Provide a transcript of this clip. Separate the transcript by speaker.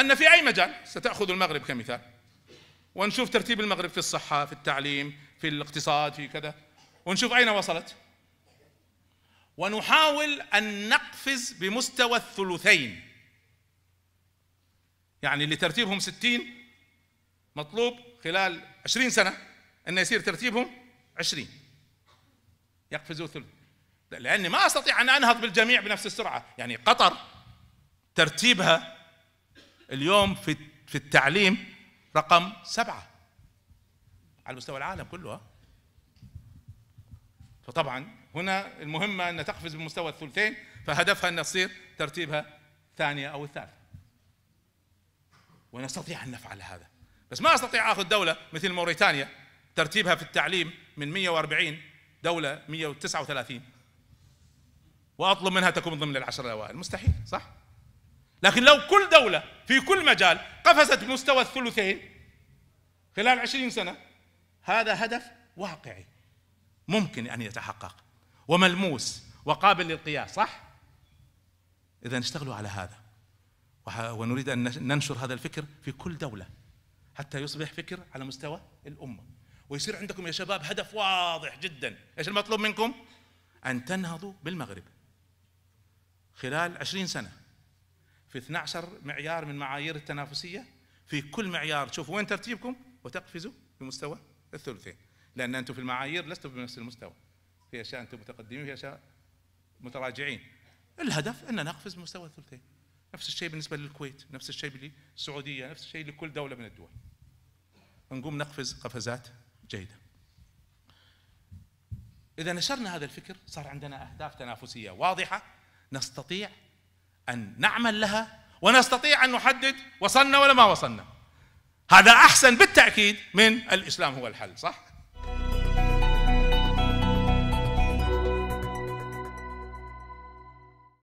Speaker 1: أن في أي مجال ستأخذ المغرب كمثال ونشوف ترتيب المغرب في الصحة في التعليم في الاقتصاد في كذا ونشوف أين وصلت ونحاول أن نقفز بمستوى الثلثين يعني اللي ترتيبهم ستين مطلوب خلال عشرين سنة أن يصير ترتيبهم عشرين يقفزوا ثلث لأني ما أستطيع أن أنهض بالجميع بنفس السرعة يعني قطر ترتيبها اليوم في في التعليم رقم سبعة على مستوى العالم كله فطبعا هنا المهمة أن تقفز بمستوى الثلثين فهدفها أن تصير ترتيبها الثانية أو الثالثة ونستطيع أن نفعل هذا بس ما أستطيع أخذ دولة مثل موريتانيا ترتيبها في التعليم من 140 دولة 139 وأطلب منها تكون ضمن العشر الأوائل مستحيل صح؟ لكن لو كل دولة في كل مجال قفزت بمستوى الثلثين خلال عشرين سنة هذا هدف واقعي ممكن أن يتحقق وملموس وقابل للقياس صح؟ إذا اشتغلوا على هذا ونريد أن ننشر هذا الفكر في كل دولة حتى يصبح فكر على مستوى الأمة ويصير عندكم يا شباب هدف واضح جدا إيش المطلوب منكم؟ أن تنهضوا بالمغرب خلال عشرين سنة في 12 معيار من معايير التنافسية في كل معيار تشوفوا وين ترتيبكم وتقفزوا بمستوى الثلثين لأن أنتم في المعايير لستم بنفس المستوى في أشياء أنتم متقدمين في أشياء متراجعين الهدف أن نقفز بمستوى الثلثين نفس الشيء بالنسبة للكويت نفس الشيء للسعودية نفس الشيء لكل دولة من الدول نقوم نقفز قفزات جيدة إذا نشرنا هذا الفكر صار عندنا أهداف تنافسية واضحة نستطيع أن نعمل لها ونستطيع أن نحدد وصلنا ولا ما وصلنا هذا أحسن بالتأكيد من الإسلام هو الحل صح؟